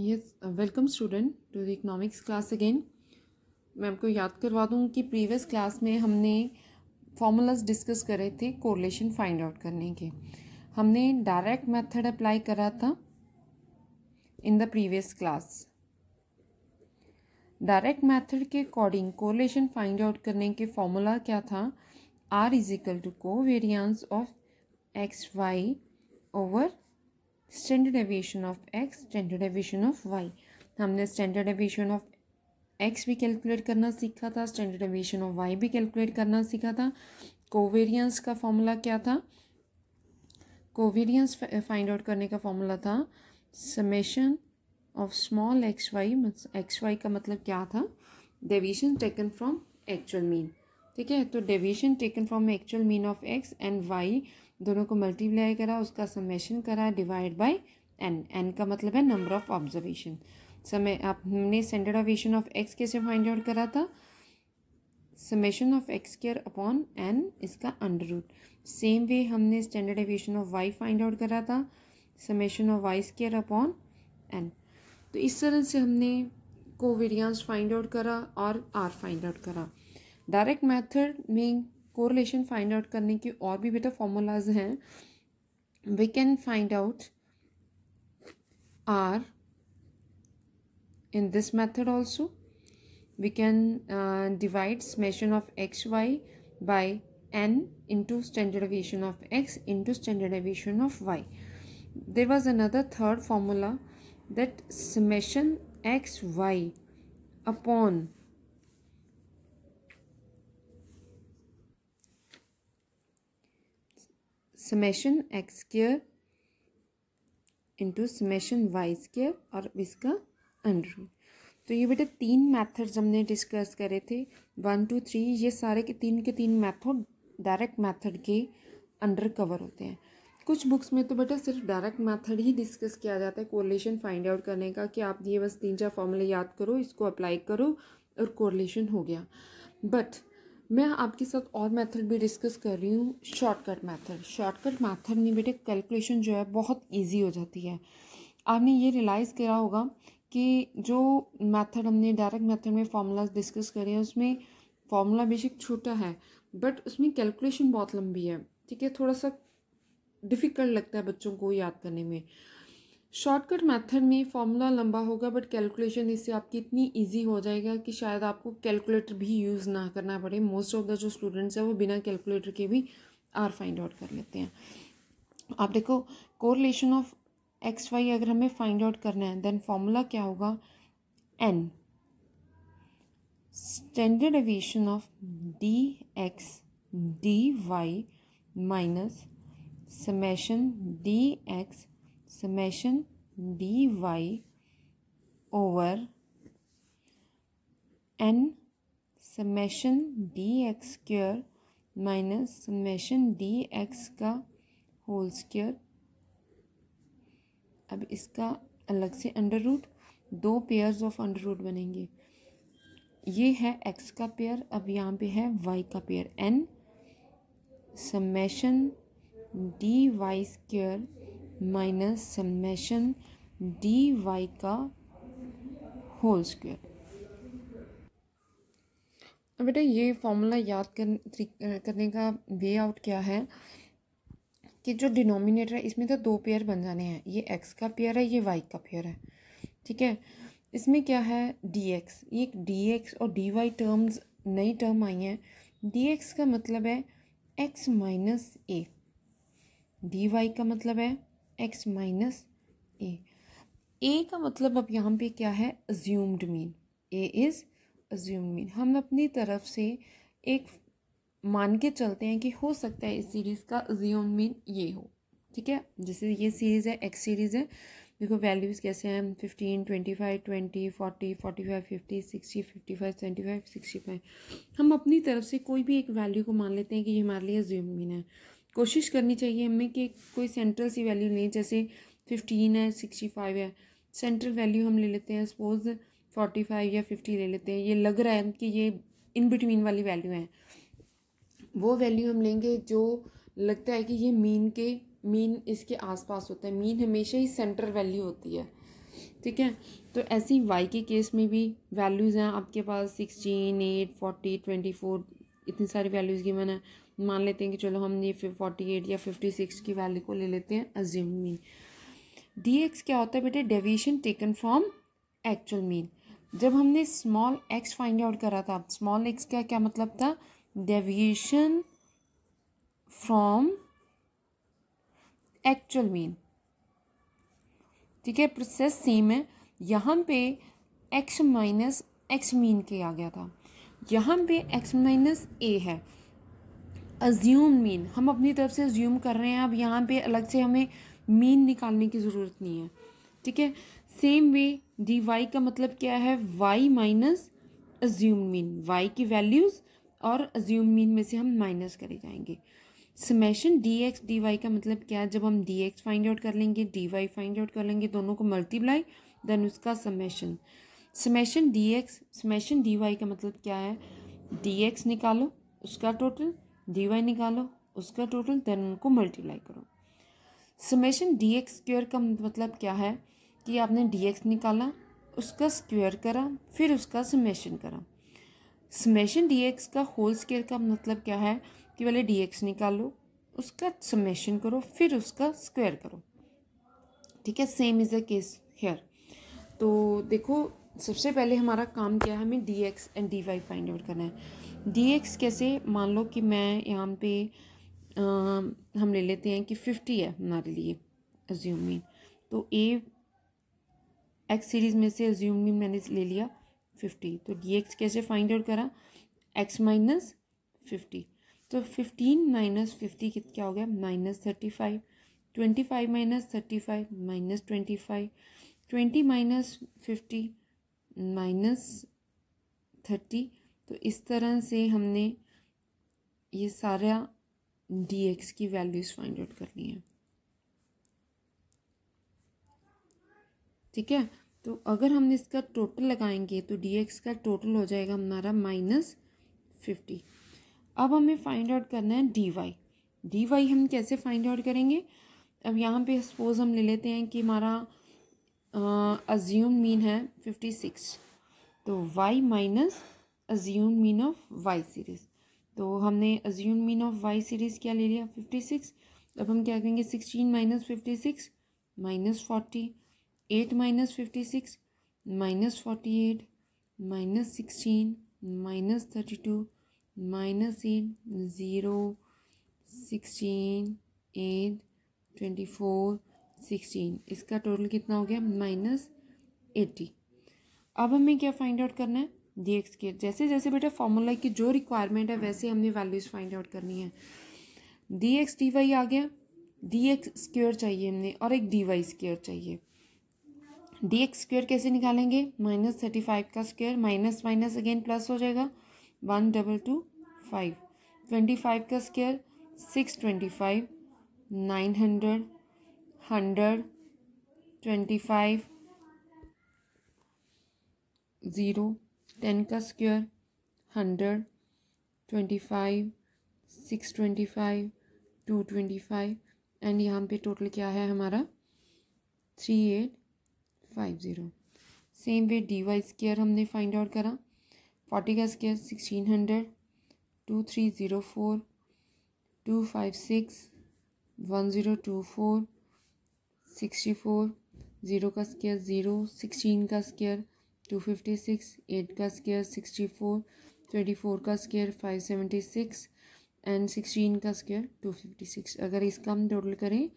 yes welcome student to the economics class again मैं आपको याद करवा दूँ कि प्रीवियस क्लास में हमने फॉर्मूलाज डिस्कस करे थे कोरलेशन फाइंड आउट करने के हमने डायरेक्ट मेथड अप्लाई करा था in the previous class direct method के अकॉर्डिंग कोरलेशन फाइंड आउट करने के फॉर्मूला क्या था r is equal to covariance of x y over standard deviation of x standard deviation of y हमने standard deviation of x भी calculate करना सीखा था स्टैंडर्ड एविएशन ऑफ वाई भी कैलकुलेट करना सीखा था कोवेरियंस का फॉर्मूला क्या था कोवेरियंस फाइंड आउट करने का फॉर्मूला था summation of small x y x y का मतलब क्या था deviation taken from actual mean ठीक है तो deviation taken from actual mean of x and y दोनों को मल्टीप्लाई करा उसका समेशन करा डिवाइड बाय एन एन का मतलब है नंबर ऑफ ऑब्जर्वेशन समय आपने स्टैंडर्ड ऑवेशन ऑफ एक्स कैसे फाइंड आउट करा था summation of x square upon n इसका अंडर रूट सेम वे हमने standard deviation of y find out करा था summation of y square upon n तो इस तरह से हमने कोवेरियंस फाइंड आउट करा और आर फाइंड आउट करा डायरेक्ट मेथड में कोरिलेशन फाइंड आउट करने की और भी बेटा फॉर्मूलाज हैं we can find out R in this method also we can divide summation of x Y by N into standardization of X into standardization of Y there was another third formula that summation X Y upon summation X square into summation Y square और इसका under root तो ये बेटा तीन methods हमने discuss करे थे one two three ये सारे के तीन के तीन मेथड डायरेक्ट मेथड के अंडर कवर होते हैं कुछ बुक्स में तो बेटा सिर्फ डायरेक्ट मेथड ही डिस्कस किया जाता है कोरिलेशन फाइंड आउट करने का कि आप ये बस तीन चार फॉर्मूले याद करो इसको अप्लाई करो और कोरिलेशन हो गया बट मैं आपके साथ और मेथड भी डिस्कस कर रही हूँ शॉर्टकट मेथड शॉर्टकट मेथड में बेटे कैलकुलेशन जो है बहुत इजी हो जाती है आपने ये रियलाइज़ करा होगा कि जो मेथड हमने डायरेक्ट मेथड में फार्मूलाज डिस्कस करे हैं उसमें फार्मूला बेशक छोटा है बट उसमें कैलकुलेशन बहुत लंबी है ठीक है थोड़ा सा डिफ़िकल्ट लगता है बच्चों को याद करने में शॉर्टकट मेथड में फॉर्मूला लंबा होगा बट कैलकुलेशन इससे आपकी इतनी इजी हो जाएगा कि शायद आपको कैलकुलेटर भी यूज़ ना करना पड़े मोस्ट ऑफ द जो स्टूडेंट्स हैं वो बिना कैलकुलेटर के भी आर फाइंड आउट कर लेते हैं आप देखो कोरिलेशन ऑफ एक्स वाई अगर हमें फाइंड आउट करना है देन फॉर्मूला क्या होगा n standard deviation of D x D Y minus summation D x summation D y over n summation D x square minus summation D x का whole square अब इसका अलग से under root दो pairs of under root बनेंगे ये है x का पेयर अब यहाँ पे है वाई का pair n summation D y square minus summation D Y का होल स्क्वायर बेटा ये फॉर्मूला याद कर, करने का वे आउट क्या है कि जो डिनोमिनेटर है इसमें तो दो पेयर बन जाने हैं ये एक्स का पेयर है ये वाई का पेयर है ठीक है इसमें क्या है डी एक्स ये डी एक्स और डी वाई टर्म्स नई टर्म आई हैं डी एक्स का मतलब है x minus a d Y का मतलब है एक्स माइनस ए ए का मतलब अब यहाँ पे क्या है assumed mean a is assumed mean हम अपनी तरफ से एक मान के चलते हैं कि हो सकता है इस सीरीज़ का अज्यूम मीन ये हो ठीक है जैसे ये सीरीज़ है एक्स सीरीज़ है देखो वैल्यूज़ कैसे हैं fifteen twenty five twenty forty forty five fifty sixty fifty five seventy five sixty five हम अपनी तरफ से कोई भी एक वैल्यू को मान लेते हैं कि ये हमारे लिए अज्यूम मीन है कोशिश करनी चाहिए हमें कि कोई सेंट्रल सी वैल्यू लें जैसे फिफ्टीन है सिक्सटी फाइव है सेंट्रल वैल्यू हम ले लेते हैं सपोज़ फोर्टी फाइव या फिफ्टी ले लेते हैं ये लग रहा है कि ये इन बिटवीन वाली वैल्यू है वो वैल्यू हम लेंगे जो लगता है कि ये मीन के मीन इसके आसपास होता है मीन हमेशा ही सेंटर वैल्यू होती है ठीक है तो ऐसी वाई के केस में भी वैल्यूज़ हैं आपके पास sixteen eight forty twenty four इतनी सारी वैल्यूज़ की है मान लेते हैं कि चलो हम ये फोर्टी एट या फिफ्टी सिक्स की वैल्यू को ले लेते हैं अज्यूम मीन डी एक्स क्या होता है बेटे deviation taken from actual mean जब हमने स्मॉल एक्स फाइंड आउट करा था स्मॉल एक्स का क्या मतलब था डेविएशन फ्रॉम एक्चुअल मीन ठीक है प्रोसेस सेम है यहाँ पे एक्स माइनस एक्स मीन के आ गया था यहाँ पे एक्स माइनस ए है अज्यूम मीन हम अपनी तरफ से अज्यूम कर रहे हैं अब यहाँ पे अलग से हमें मीन निकालने की ज़रूरत नहीं है ठीक है सेम वे डी वाई का मतलब क्या है y minus assume mean y की वैल्यूज़ और अज्यूम मीन में से हम माइनस करे जाएंगे summation D x D Y का मतलब क्या है जब हम डी एक्स फाइंड आउट कर लेंगे डी वाई फाइंड आउट कर लेंगे दोनों को मल्टीप्लाई देन उसका summation summation D x summation D Y का मतलब क्या है डी एक्स निकालो उसका टोटल डी वाई निकालो उसका टोटल देन उनको मल्टीप्लाई करो समेशन डी एक्स स्क्वेयर का मतलब क्या है कि आपने डी एक्स निकाला उसका स्क्वेयर करा फिर उसका समेशन करा समेशन डी एक्स का होल स्क्र का मतलब क्या है कि पहले डी एक्स निकालो उसका समेशन करो फिर उसका स्क्वेयर करो ठीक है same is the case here तो देखो सबसे पहले हमारा काम क्या है हमें d x and D y find out करना है डी एक्स कैसे मान लो कि मैं यहाँ पे आ, हम ले लेते हैं कि फिफ्टी है हमारे लिए अज्यूमिन तो ए एक्स सीरीज़ में से अज्यूमिन मैंने ले लिया फिफ्टी तो डी एक्स कैसे फाइंड आउट करा एक्स माइनस फिफ्टी तो फिफ्टीन माइनस फिफ्टी कित क्या हो गया minus thirty five twenty five minus thirty five minus twenty five twenty minus fifty minus thirty तो इस तरह से हमने ये सारा डी एक्स की वैल्यूज़ फाइंड आउट करनी है ठीक है तो अगर हम इसका टोटल लगाएंगे तो डी एक्स का टोटल हो जाएगा हमारा माइनस फिफ्टी अब हमें फाइंड आउट करना है डी वाई डी वाई हम कैसे फाइंड आउट करेंगे अब यहाँ पे सपोज हम ले लेते हैं कि हमारा अज्यूम मीन है फिफ्टी सिक्स तो y minus assume mean of y series तो हमने assume mean of y series क्या ले लिया फिफ्टी सिक्स अब हम क्या करेंगे sixteen minus fifty six minus forty eight minus fifty six minus forty eight minus sixteen minus thirty two minus eight zero sixteen eight twenty four sixteen इसका total कितना हो गया माइनस एटी अब हमें क्या फाइंड आउट करना है D x के जैसे जैसे बेटा फॉर्मूला की जो रिक्वायरमेंट है वैसे हमने वैल्यूज फाइंड आउट करनी है डी एक्स डी वाई आ गया डी एक्स स्क्वेयर चाहिए हमने और एक डी वाई स्क्वेयर चाहिए डी एक्स स्क्वेयर कैसे निकालेंगे माइनस थर्टी फाइव का square minus minus again plus हो जाएगा one double two five twenty five का square six twenty five nine hundred hundred twenty five zero ten का square hundred twenty five six twenty five two twenty five and यहाँ पे total क्या है हमारा three eight five zero same way D Y square हमने find out करा forty का square sixteen hundred two three zero four two five six one zero two four sixty four zero का square zero sixteen का square two fifty six eight का square sixty four twenty four का square five seventy six and sixteen का square two fifty six अगर इसका हम total करें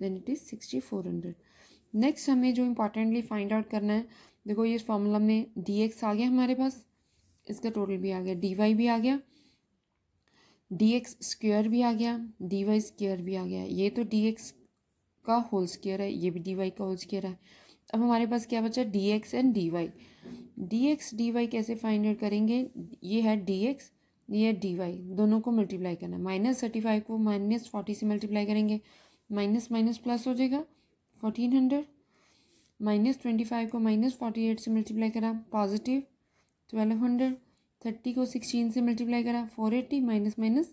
then it is sixty four hundred next हमें जो इम्पॉर्टेंटली फाइंड आउट करना है देखो ये फॉर्मूला में डी एक्स आ गया हमारे पास इसका टोटल भी आ गया डी वाई भी आ गया डी एक्स स्क्र भी आ गया डी वाई स्क्वेयर भी आ गया ये तो डी एक्स का होल स्केयर है ये भी डी वाई का होल स्केयर है अब हमारे पास क्या बचा D x and D Y D x D Y कैसे फाइंड आउट करेंगे ये है डी एक्स ये है डी वाई दोनों को मल्टीप्लाई करना माइनस थर्टी फाइव को माइनस फोर्टी से मल्टीप्लाई करेंगे माइनस माइनस प्लस हो जाएगा fourteen hundred minus twenty five को माइनस फोर्टी एट से मल्टीप्लाई करा पॉजिटिव ट्वेल्व हंड्रेड थर्टी को सिक्सटीन से मल्टीप्लाई करा four eighty minus minus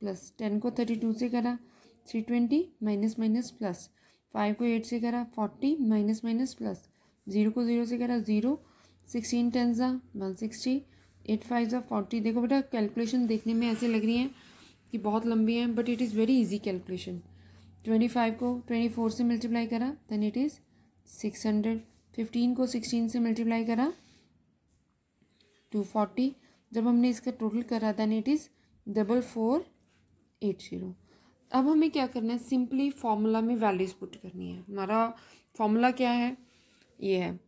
plus ten को थर्टी टू से करा three twenty minus minus plus five को एट से करा forty minus minus plus zero को ज़ीरो से करा ज़ीरो सिक्सटीन टेन ज़ा वन सिक्सटी एट फाइव ज़ा फोर्टी देखो बेटा कैलकुलेशन देखने में ऐसे लग रही हैं कि बहुत लंबी हैं but it is very easy calculation twenty five को ट्वेंटी फोर से मल्टीप्लाई करा then it is six hundred fifteen को सिक्सटीन से मल्टीप्लाई करा टू फोर्टी जब हमने इसका टोटल करा then it is double four eight zero अब हमें क्या करना है सिंपली फॉर्मूला में वैल्यूज़ पुट करनी है हमारा फॉर्मूला क्या है ये है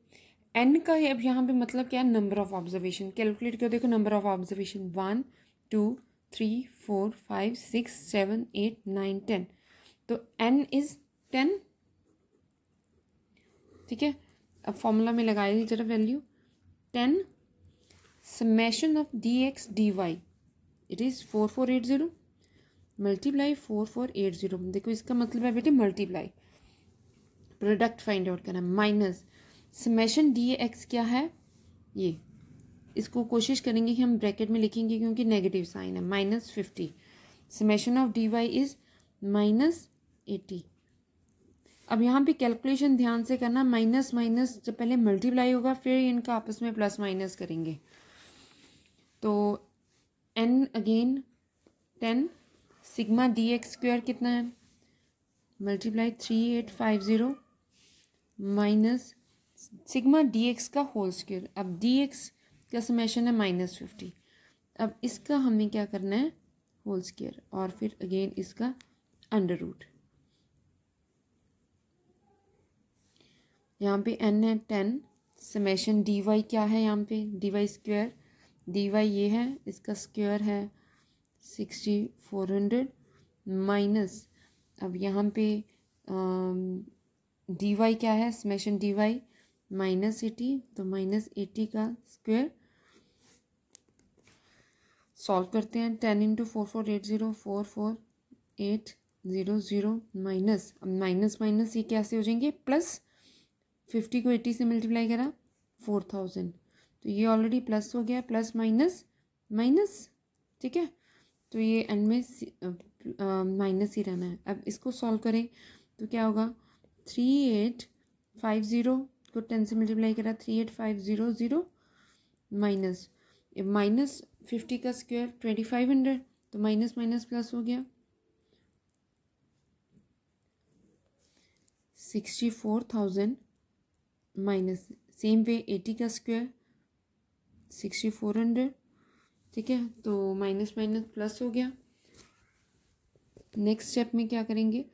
एन का अब यहाँ पे मतलब क्या है नंबर ऑफ ऑब्जर्वेशन कैलकुलेट करो देखो number of observation one two three four five six seven eight nine ten तो एन इज़ टेन ठीक है अब फॉर्मूला में लगाए जरा value ten summation of D x D Y it is four four eight zero multiply four four eight zero देखो इसका मतलब है बेटे मल्टीप्लाई प्रोडक्ट फाइंड आउट करना माइनस समेशन डी एक्स क्या है ये इसको कोशिश करेंगे कि हम ब्रैकेट में लिखेंगे क्योंकि नेगेटिव साइन है minus fifty summation of D Y is minus eighty अब यहाँ पे कैलकुलेशन ध्यान से करना माइनस माइनस जब पहले मल्टीप्लाई होगा फिर इनका आपस में प्लस माइनस करेंगे तो N again ten sigma D X square कितना है multiply three eight five zero minus sigma D x का होल स्क्वेयर अब डी एक्स का समेशन है माइनस फिफ्टी अब इसका हमने क्या करना है होल स्क्वेयर और फिर अगेन इसका अंडर रूट यहाँ पे एन है टेन समेशन डी वाई क्या है यहाँ पे D Y square D Y ये है इसका स्क्वेयर है सिक्सटी फोर हंड्रेड माइनस अब यहाँ पे डी वाई क्या है summation D Y minus eighty तो माइनस एटी का स्क्वायर सॉल्व करते हैं ten into four four eight zero four four eight zero zero minus अब माइनस माइनस ये कैसे हो जाएंगे प्लस फिफ्टी को एट्टी से मल्टीप्लाई करा फोर थाउजेंड तो ये ऑलरेडी प्लस हो गया प्लस माइनस माइनस ठीक है तो ये एंड में माइनस ही रहना है अब इसको सॉल्व करें तो क्या होगा थ्री एट फाइव ज़ीरो इसको टेन से मल्टीप्लाई करा three eight five zero zero minus minus fifty का स्क्वायर ट्वेंटी फाइव हंड्रेड तो माइनस माइनस प्लस हो गया sixty four thousand minus same way eighty का स्क्वायर सिक्सटी फोर हंड्रेड ठीक है तो माइनस माइनस प्लस हो गया नेक्स्ट स्टेप में क्या करेंगे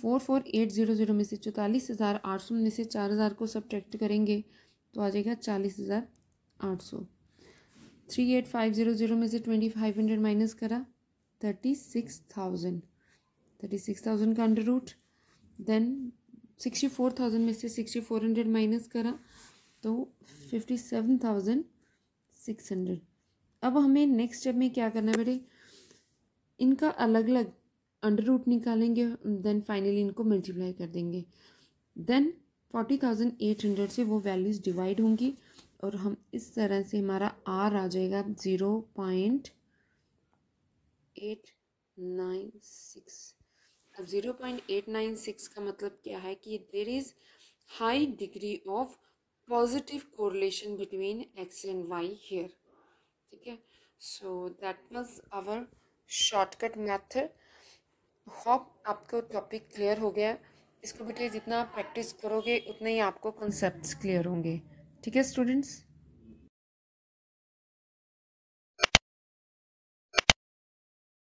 four four eight zero zero में से चौतालीस हज़ार आठ सौ में से चार हज़ार को सब्ट्रैक्ट करेंगे तो आ जाएगा चालीस हज़ार आठ सौ three eight five zero zero में से ट्वेंटी फाइव हंड्रेड माइनस करा thirty six thousand thirty six thousand का under root then sixty four thousand में से सिक्सटी फोर हंड्रेड माइनस करा तो fifty seven thousand six hundred अब हमें नेक्स्ट स्टेप में क्या करना है बेटे इनका अलग अलग अंडर रूट निकालेंगे देन फाइनली इनको मल्टीप्लाई कर देंगे then forty thousand eight hundred से वो वैल्यूज़ डिवाइड होंगी और हम इस तरह से हमारा आर आ जाएगा zero point eight nine six अब zero point eight nine six का मतलब क्या है कि there is high degree of positive correlation between X and Y here ठीक है so that was our shortcut method hope आपको टॉपिक क्लियर हो गया इसको बेटे जितना प्रैक्टिस करोगे उतने ही आपको कॉन्सेप्ट्स क्लियर होंगे ठीक है स्टूडेंट्स